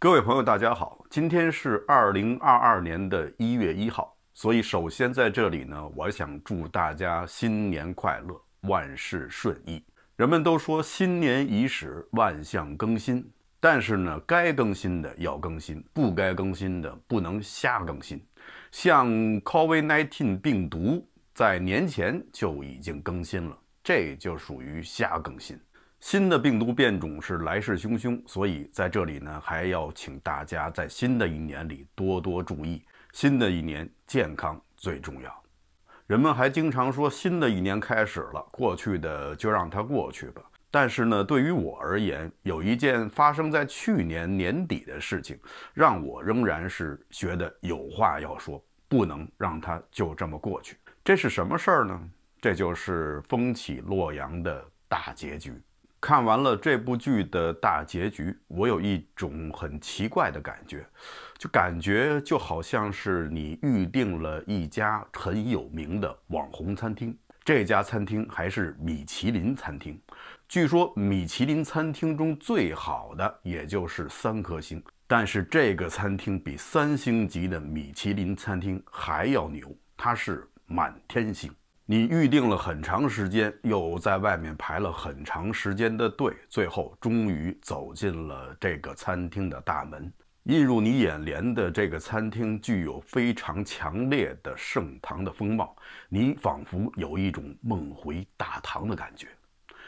各位朋友，大家好！今天是二零二二年的一月一号，所以首先在这里呢，我想祝大家新年快乐，万事顺意。人们都说新年伊始，万象更新，但是呢，该更新的要更新，不该更新的不能瞎更新。像 COVID-19 病毒在年前就已经更新了，这就属于瞎更新。新的病毒变种是来势汹汹，所以在这里呢，还要请大家在新的一年里多多注意。新的一年健康最重要。人们还经常说新的一年开始了，过去的就让它过去吧。但是呢，对于我而言，有一件发生在去年年底的事情，让我仍然是觉得有话要说，不能让它就这么过去。这是什么事儿呢？这就是风起洛阳的大结局。看完了这部剧的大结局，我有一种很奇怪的感觉，就感觉就好像是你预定了一家很有名的网红餐厅，这家餐厅还是米其林餐厅。据说米其林餐厅中最好的也就是三颗星，但是这个餐厅比三星级的米其林餐厅还要牛，它是满天星。你预定了很长时间，又在外面排了很长时间的队，最后终于走进了这个餐厅的大门。映入你眼帘的这个餐厅具有非常强烈的盛唐的风貌，你仿佛有一种梦回大唐的感觉。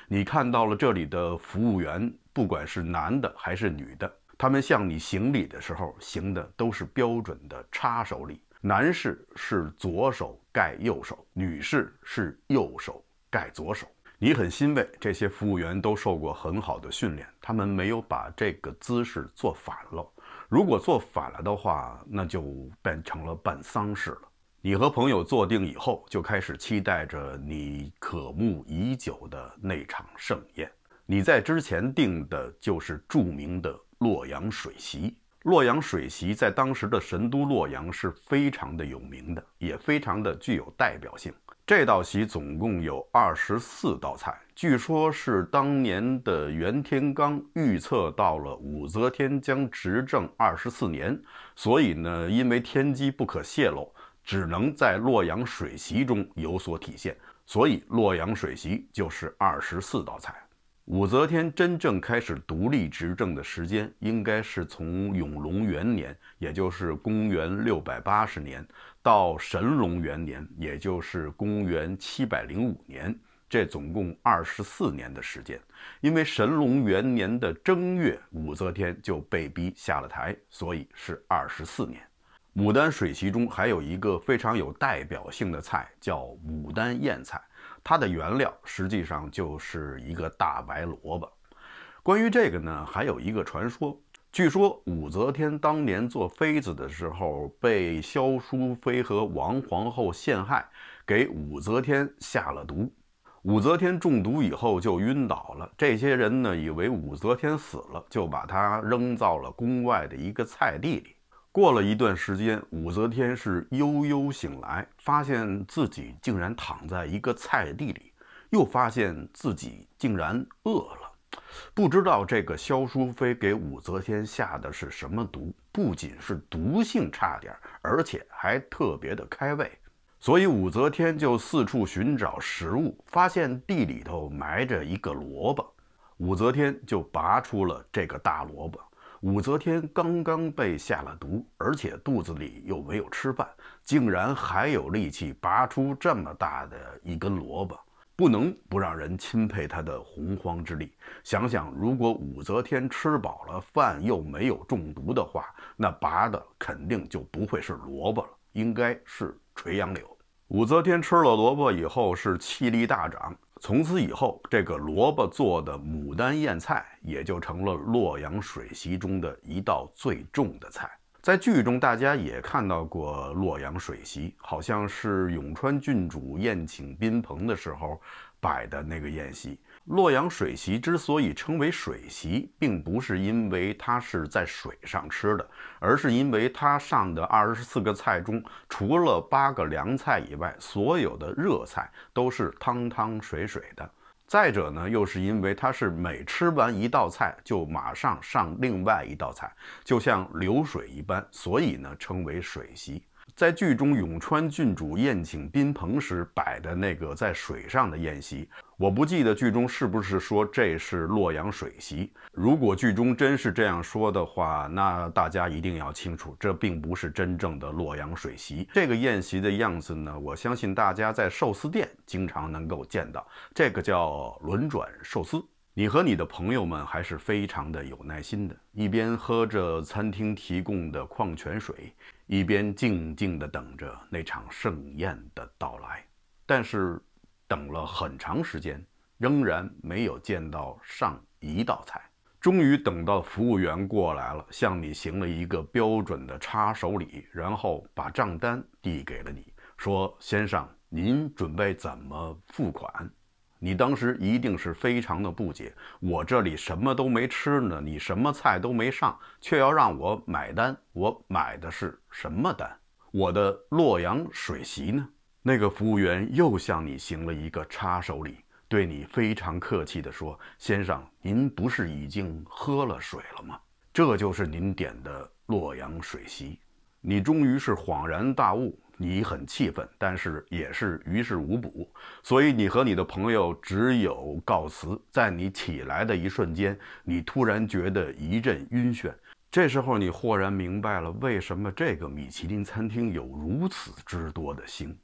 你看到了这里的服务员，不管是男的还是女的，他们向你行礼的时候，行的都是标准的叉手礼。男士是左手盖右手，女士是右手盖左手。你很欣慰，这些服务员都受过很好的训练，他们没有把这个姿势做反了。如果做反了的话，那就变成了办丧事了。你和朋友坐定以后，就开始期待着你渴慕已久的那场盛宴。你在之前订的就是著名的洛阳水席。洛阳水席在当时的神都洛阳是非常的有名的，也非常的具有代表性。这道席总共有二十四道菜，据说是当年的袁天罡预测到了武则天将执政二十四年，所以呢，因为天机不可泄露，只能在洛阳水席中有所体现，所以洛阳水席就是二十四道菜。武则天真正开始独立执政的时间，应该是从永隆元年，也就是公元六百八十年，到神龙元年，也就是公元七百零五年，这总共二十四年的时间。因为神龙元年的正月，武则天就被逼下了台，所以是二十四年。牡丹水席中还有一个非常有代表性的菜，叫牡丹宴菜。它的原料实际上就是一个大白萝卜。关于这个呢，还有一个传说。据说武则天当年做妃子的时候，被萧淑妃和王皇后陷害，给武则天下了毒。武则天中毒以后就晕倒了。这些人呢，以为武则天死了，就把她扔到了宫外的一个菜地里。过了一段时间，武则天是悠悠醒来，发现自己竟然躺在一个菜地里，又发现自己竟然饿了。不知道这个萧淑妃给武则天下的是什么毒，不仅是毒性差点，而且还特别的开胃。所以武则天就四处寻找食物，发现地里头埋着一个萝卜，武则天就拔出了这个大萝卜。武则天刚刚被下了毒，而且肚子里又没有吃饭，竟然还有力气拔出这么大的一根萝卜，不能不让人钦佩她的洪荒之力。想想，如果武则天吃饱了饭又没有中毒的话，那拔的肯定就不会是萝卜了，应该是垂杨柳。武则天吃了萝卜以后，是气力大涨。从此以后，这个萝卜做的牡丹宴菜也就成了洛阳水席中的一道最重的菜。在剧中，大家也看到过洛阳水席，好像是永川郡主宴请宾朋的时候摆的那个宴席。洛阳水席之所以称为水席，并不是因为它是在水上吃的，而是因为它上的二十四个菜中，除了八个凉菜以外，所有的热菜都是汤汤水水的。再者呢，又是因为它是每吃完一道菜，就马上上另外一道菜，就像流水一般，所以呢称为水席。在剧中，永川郡主宴请宾朋时摆的那个在水上的宴席，我不记得剧中是不是说这是洛阳水席。如果剧中真是这样说的话，那大家一定要清楚，这并不是真正的洛阳水席。这个宴席的样子呢，我相信大家在寿司店经常能够见到，这个叫轮转寿司。你和你的朋友们还是非常的有耐心的，一边喝着餐厅提供的矿泉水。一边静静地等着那场盛宴的到来，但是等了很长时间，仍然没有见到上一道菜。终于等到服务员过来了，向你行了一个标准的插手礼，然后把账单递给了你，说：“先生，您准备怎么付款？”你当时一定是非常的不解，我这里什么都没吃呢，你什么菜都没上，却要让我买单，我买的是什么单？我的洛阳水席呢？那个服务员又向你行了一个插手礼，对你非常客气地说：“先生，您不是已经喝了水了吗？这就是您点的洛阳水席。”你终于是恍然大悟。你很气愤，但是也是于事无补，所以你和你的朋友只有告辞。在你起来的一瞬间，你突然觉得一阵晕眩。这时候，你豁然明白了为什么这个米其林餐厅有如此之多的星，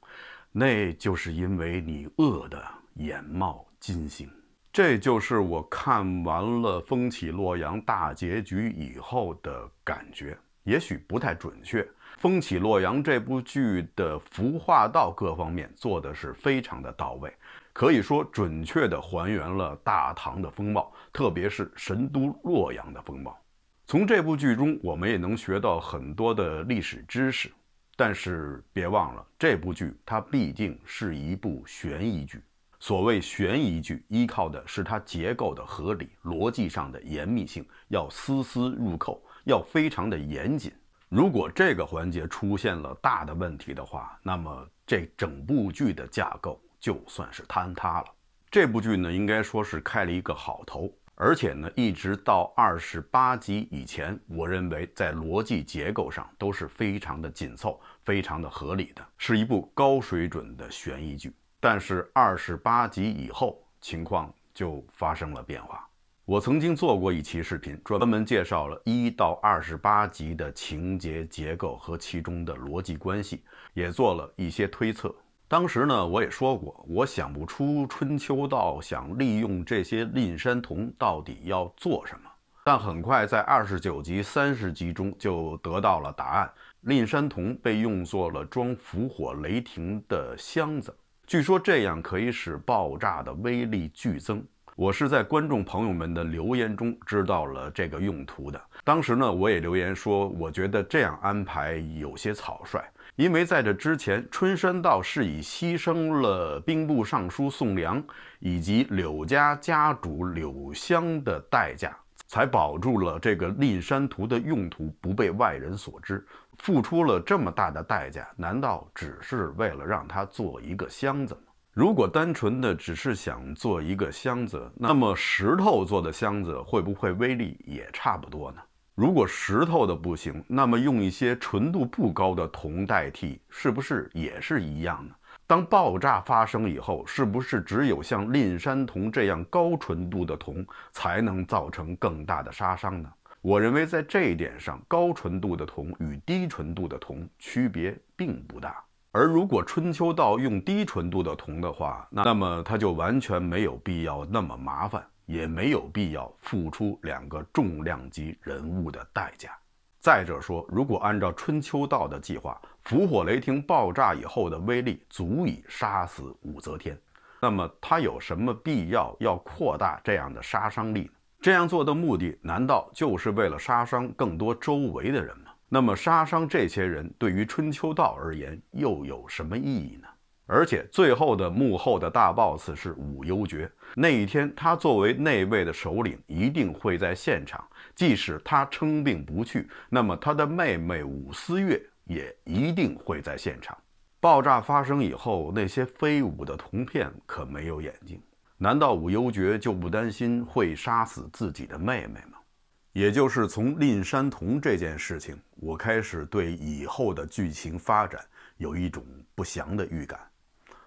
那就是因为你饿得眼冒金星。这就是我看完了《风起洛阳》大结局以后的感觉，也许不太准确。《风起洛阳》这部剧的服化道各方面做的是非常的到位，可以说准确地还原了大唐的风貌，特别是神都洛阳的风貌。从这部剧中，我们也能学到很多的历史知识。但是别忘了，这部剧它毕竟是一部悬疑剧。所谓悬疑剧，依靠的是它结构的合理、逻辑上的严密性，要丝丝入扣，要非常的严谨。如果这个环节出现了大的问题的话，那么这整部剧的架构就算是坍塌了。这部剧呢，应该说是开了一个好头，而且呢，一直到二十八集以前，我认为在逻辑结构上都是非常的紧凑、非常的合理的，是一部高水准的悬疑剧。但是二十八集以后，情况就发生了变化。我曾经做过一期视频，专门介绍了一到二十八集的情节结构和其中的逻辑关系，也做了一些推测。当时呢，我也说过，我想不出春秋道想利用这些炼山铜到底要做什么。但很快在二十九集、三十集中就得到了答案：炼山铜被用作了装伏火雷霆的箱子，据说这样可以使爆炸的威力剧增。我是在观众朋友们的留言中知道了这个用途的。当时呢，我也留言说，我觉得这样安排有些草率，因为在这之前，春山道是以牺牲了兵部尚书宋良以及柳家家主柳香的代价，才保住了这个《历山图》的用途不被外人所知。付出了这么大的代价，难道只是为了让他做一个箱子吗？如果单纯的只是想做一个箱子，那么石头做的箱子会不会威力也差不多呢？如果石头的不行，那么用一些纯度不高的铜代替，是不是也是一样呢？当爆炸发生以后，是不是只有像蔺山铜这样高纯度的铜才能造成更大的杀伤呢？我认为在这一点上，高纯度的铜与低纯度的铜区别并不大。而如果春秋道用低纯度的铜的话，那那么他就完全没有必要那么麻烦，也没有必要付出两个重量级人物的代价。再者说，如果按照春秋道的计划，伏火雷霆爆炸以后的威力足以杀死武则天，那么他有什么必要要扩大这样的杀伤力呢？这样做的目的难道就是为了杀伤更多周围的人吗？那么杀伤这些人对于春秋道而言又有什么意义呢？而且最后的幕后的大 boss 是武幽绝，那一天他作为内卫的首领一定会在现场。即使他称病不去，那么他的妹妹武思月也一定会在现场。爆炸发生以后，那些飞舞的铜片可没有眼睛，难道武幽绝就不担心会杀死自己的妹妹吗？也就是从令山童这件事情，我开始对以后的剧情发展有一种不祥的预感。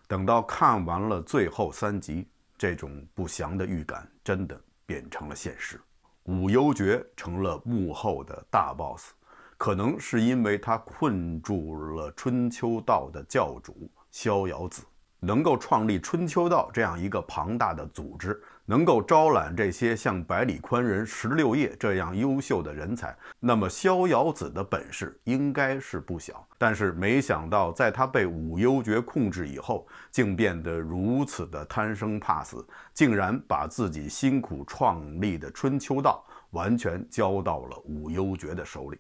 等到看完了最后三集，这种不祥的预感真的变成了现实，五幽绝成了幕后的大 boss。可能是因为他困住了春秋道的教主逍遥子，能够创立春秋道这样一个庞大的组织。能够招揽这些像百里宽人、石六叶这样优秀的人才，那么逍遥子的本事应该是不小。但是没想到，在他被五幽诀控制以后，竟变得如此的贪生怕死，竟然把自己辛苦创立的春秋道完全交到了五幽诀的手里。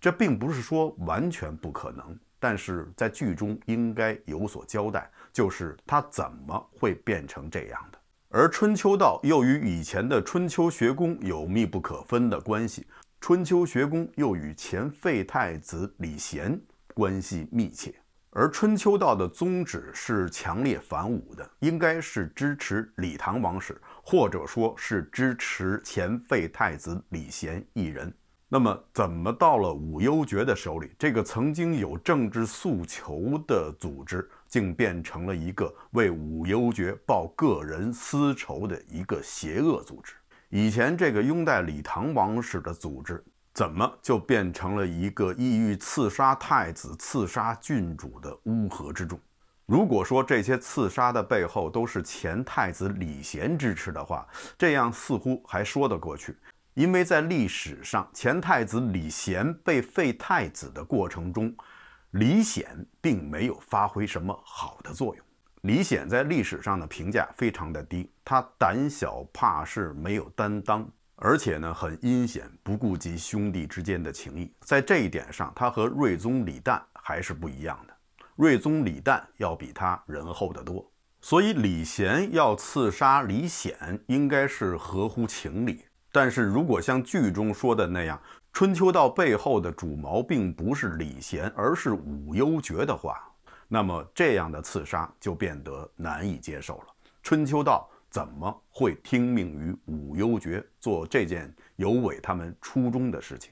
这并不是说完全不可能，但是在剧中应该有所交代，就是他怎么会变成这样的。而春秋道又与以前的春秋学宫有密不可分的关系，春秋学宫又与前废太子李贤关系密切。而春秋道的宗旨是强烈反武的，应该是支持李唐王室，或者说是支持前废太子李贤一人。那么，怎么到了武攸爵的手里？这个曾经有政治诉求的组织。竟变成了一个为武攸绝报个人私仇的一个邪恶组织。以前这个拥戴李唐王室的组织，怎么就变成了一个意欲刺杀太子、刺杀郡主的乌合之众？如果说这些刺杀的背后都是前太子李贤支持的话，这样似乎还说得过去，因为在历史上，前太子李贤被废太子的过程中。李显并没有发挥什么好的作用。李显在历史上的评价非常的低，他胆小怕事，没有担当，而且呢很阴险，不顾及兄弟之间的情谊。在这一点上，他和睿宗李旦还是不一样的。睿宗李旦要比他仁厚得多，所以李贤要刺杀李显，应该是合乎情理。但是如果像剧中说的那样，春秋道背后的主谋并不是李贤，而是武幽绝的话，那么这样的刺杀就变得难以接受了。春秋道怎么会听命于武幽绝做这件有违他们初衷的事情？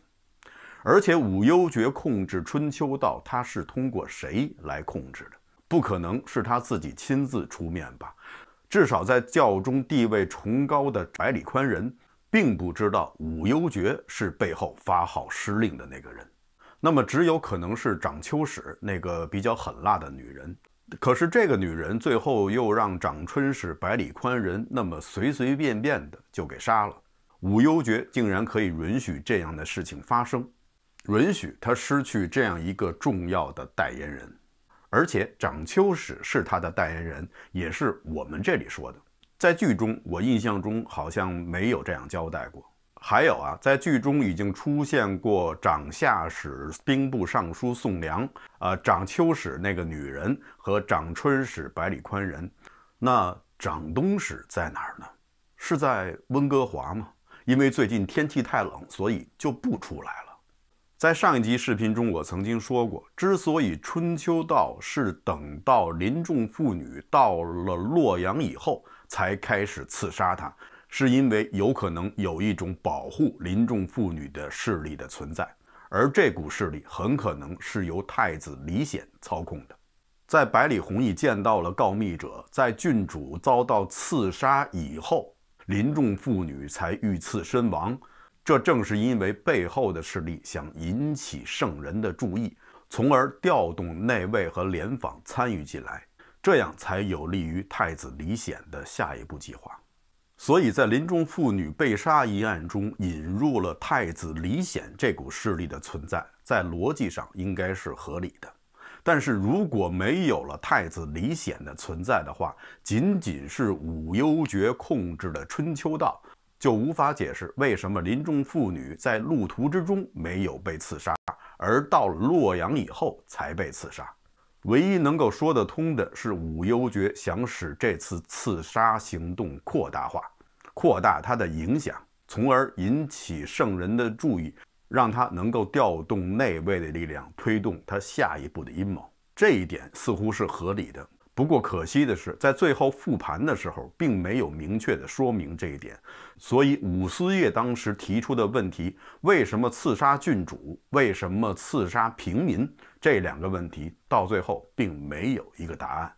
而且武幽绝控制春秋道，他是通过谁来控制的？不可能是他自己亲自出面吧？至少在教中地位崇高的百里宽仁。并不知道武幽绝是背后发号施令的那个人，那么只有可能是长秋使那个比较狠辣的女人。可是这个女人最后又让长春使百里宽人那么随随便便的就给杀了，武幽绝竟然可以允许这样的事情发生，允许他失去这样一个重要的代言人，而且长秋使是他的代言人，也是我们这里说的。在剧中，我印象中好像没有这样交代过。还有啊，在剧中已经出现过长夏使、兵部尚书宋良，呃，长秋使那个女人和长春使百里宽人，那长冬使在哪儿呢？是在温哥华吗？因为最近天气太冷，所以就不出来了。在上一集视频中，我曾经说过，之所以春秋到是等到林仲父女到了洛阳以后。才开始刺杀他，是因为有可能有一种保护林仲妇女的势力的存在，而这股势力很可能是由太子李显操控的。在百里弘毅见到了告密者，在郡主遭到刺杀以后，林仲妇女才遇刺身亡。这正是因为背后的势力想引起圣人的注意，从而调动内卫和联防参与进来。这样才有利于太子李显的下一步计划，所以在林中妇女被杀一案中引入了太子李显这股势力的存在，在逻辑上应该是合理的。但是如果没有了太子李显的存在的话，仅仅是武幽爵控制的春秋道，就无法解释为什么林中妇女在路途之中没有被刺杀，而到了洛阳以后才被刺杀。唯一能够说得通的是，武幽爵想使这次刺杀行动扩大化，扩大他的影响，从而引起圣人的注意，让他能够调动内卫的力量，推动他下一步的阴谋。这一点似乎是合理的。不过可惜的是，在最后复盘的时候，并没有明确的说明这一点。所以武思业当时提出的问题，为什么刺杀郡主，为什么刺杀平民，这两个问题到最后并没有一个答案。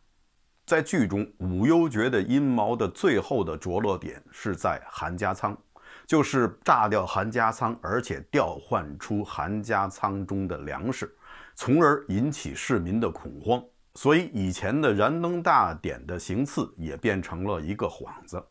在剧中，武幽觉的阴谋的最后的着落点是在韩家仓，就是炸掉韩家仓，而且调换出韩家仓中的粮食，从而引起市民的恐慌。所以以前的燃灯大典的行刺也变成了一个幌子，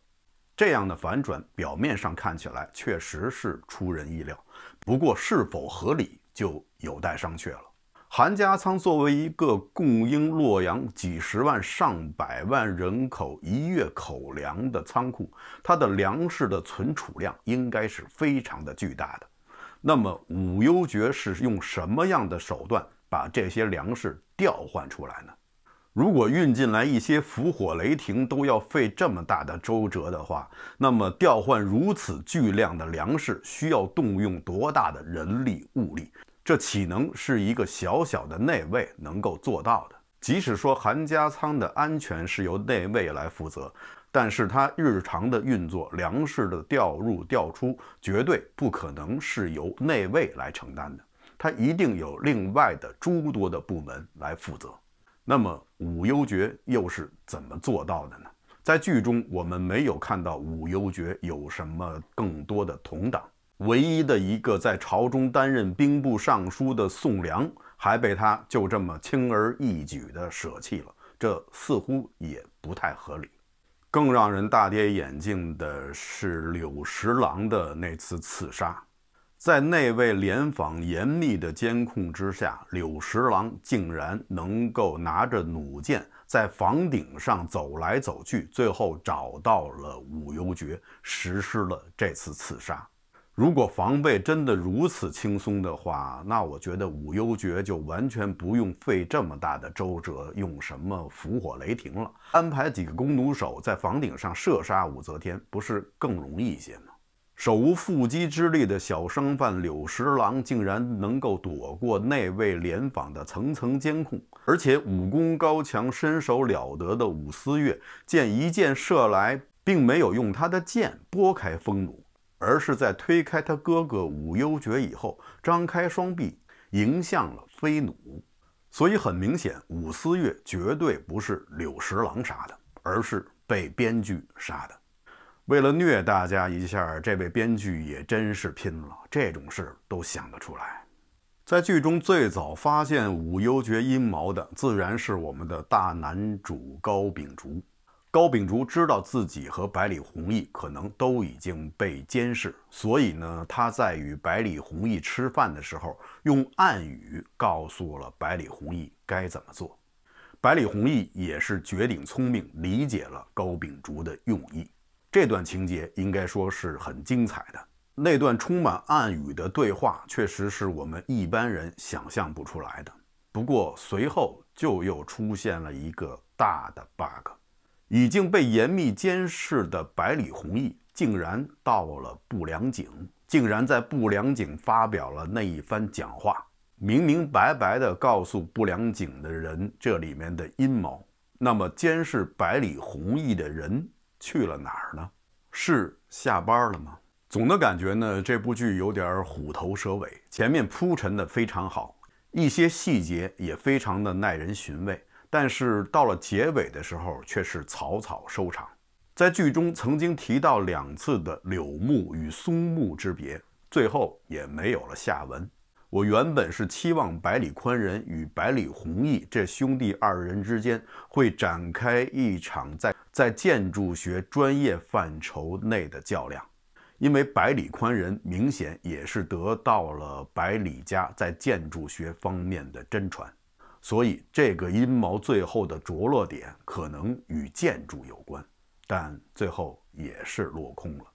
这样的反转表面上看起来确实是出人意料，不过是否合理就有待商榷了。韩家仓作为一个供应洛阳几十万、上百万人口一月口粮的仓库，它的粮食的存储量应该是非常的巨大的。那么武攸绝是用什么样的手段把这些粮食？调换出来呢？如果运进来一些伏火雷霆都要费这么大的周折的话，那么调换如此巨量的粮食，需要动用多大的人力物力？这岂能是一个小小的内卫能够做到的？即使说韩家仓的安全是由内卫来负责，但是他日常的运作、粮食的调入调出，绝对不可能是由内卫来承担的。他一定有另外的诸多的部门来负责，那么武幽爵又是怎么做到的呢？在剧中我们没有看到武幽爵有什么更多的同党，唯一的一个在朝中担任兵部尚书的宋良，还被他就这么轻而易举地舍弃了，这似乎也不太合理。更让人大跌眼镜的是柳十郎的那次刺杀。在那位联防严密的监控之下，柳十郎竟然能够拿着弩箭在房顶上走来走去，最后找到了武幽爵，实施了这次刺杀。如果防备真的如此轻松的话，那我觉得武幽爵就完全不用费这么大的周折，用什么伏火雷霆了，安排几个弓弩手在房顶上射杀武则天，不是更容易一些吗？手无缚鸡之力的小商贩柳十郎竟然能够躲过内卫联防的层层监控，而且武功高强、身手了得的武思月见一箭射来，并没有用他的剑拨开风弩，而是在推开他哥哥武幽爵以后，张开双臂迎向了飞弩。所以很明显，武思月绝对不是柳十郎杀的，而是被编剧杀的。为了虐大家一下，这位编剧也真是拼了，这种事都想得出来。在剧中最早发现五幽绝阴谋的，自然是我们的大男主高秉烛。高秉烛知道自己和百里弘毅可能都已经被监视，所以呢，他在与百里弘毅吃饭的时候，用暗语告诉了百里弘毅该怎么做。百里弘毅也是绝顶聪明，理解了高秉烛的用意。这段情节应该说是很精彩的，那段充满暗语的对话确实是我们一般人想象不出来的。不过随后就又出现了一个大的 bug，已经被严密监视的百里弘毅竟然到了不良井，竟然在不良井发表了那一番讲话，明明白白地告诉不良井的人这里面的阴谋。那么监视百里弘毅的人。去了哪儿呢？是下班了吗？总的感觉呢，这部剧有点虎头蛇尾，前面铺陈的非常好，一些细节也非常的耐人寻味，但是到了结尾的时候却是草草收场。在剧中曾经提到两次的柳木与松木之别，最后也没有了下文。我原本是期望百里宽仁与百里弘毅这兄弟二人之间会展开一场在在建筑学专业范畴内的较量，因为百里宽仁明显也是得到了百里家在建筑学方面的真传，所以这个阴谋最后的着落点可能与建筑有关，但最后也是落空了。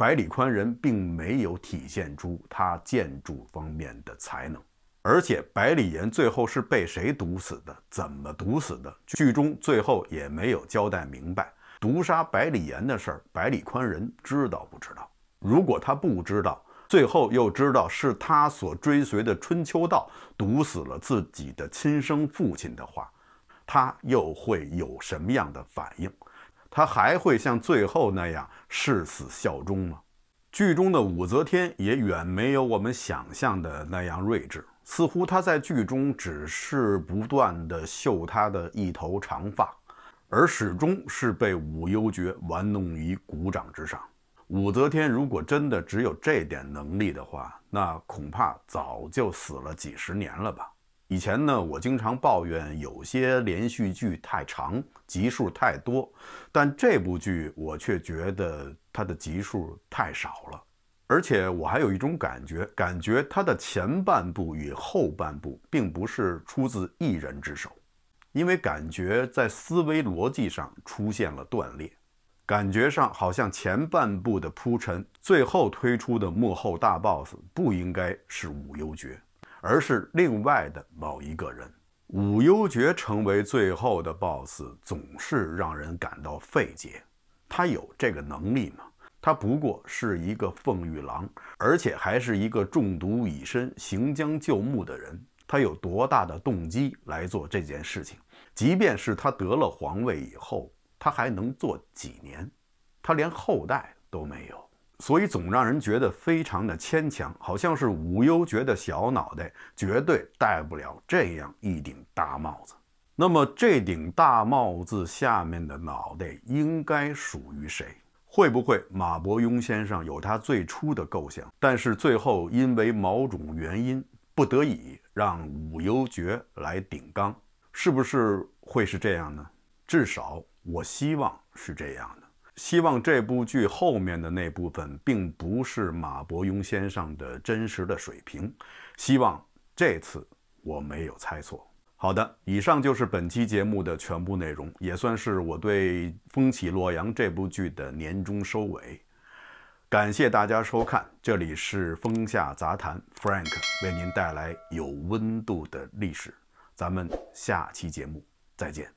百里宽仁并没有体现出他建筑方面的才能，而且百里岩最后是被谁毒死的？怎么毒死的？剧中最后也没有交代明白。毒杀百里岩的事儿，百里宽仁知道不知道？如果他不知道，最后又知道是他所追随的春秋道毒死了自己的亲生父亲的话，他又会有什么样的反应？他还会像最后那样誓死效忠吗？剧中的武则天也远没有我们想象的那样睿智，似乎她在剧中只是不断的秀她的一头长发，而始终是被武幽绝玩弄于股掌之上。武则天如果真的只有这点能力的话，那恐怕早就死了几十年了吧。以前呢，我经常抱怨有些连续剧太长，集数太多，但这部剧我却觉得它的集数太少了，而且我还有一种感觉，感觉它的前半部与后半部并不是出自一人之手，因为感觉在思维逻辑上出现了断裂，感觉上好像前半部的铺陈，最后推出的幕后大 boss 不应该是武幽绝。而是另外的某一个人。武幽觉成为最后的 boss，总是让人感到费解。他有这个能力吗？他不过是一个凤玉郎，而且还是一个中毒已深、行将就木的人。他有多大的动机来做这件事情？即便是他得了皇位以后，他还能做几年？他连后代都没有。所以总让人觉得非常的牵强，好像是武幽觉的小脑袋绝对戴不了这样一顶大帽子。那么这顶大帽子下面的脑袋应该属于谁？会不会马伯庸先生有他最初的构想，但是最后因为某种原因不得已让武幽觉来顶缸？是不是会是这样呢？至少我希望是这样的。希望这部剧后面的那部分并不是马伯庸先生的真实的水平。希望这次我没有猜错。好的，以上就是本期节目的全部内容，也算是我对《风起洛阳》这部剧的年终收尾。感谢大家收看，这里是风下杂谈，Frank 为您带来有温度的历史。咱们下期节目再见。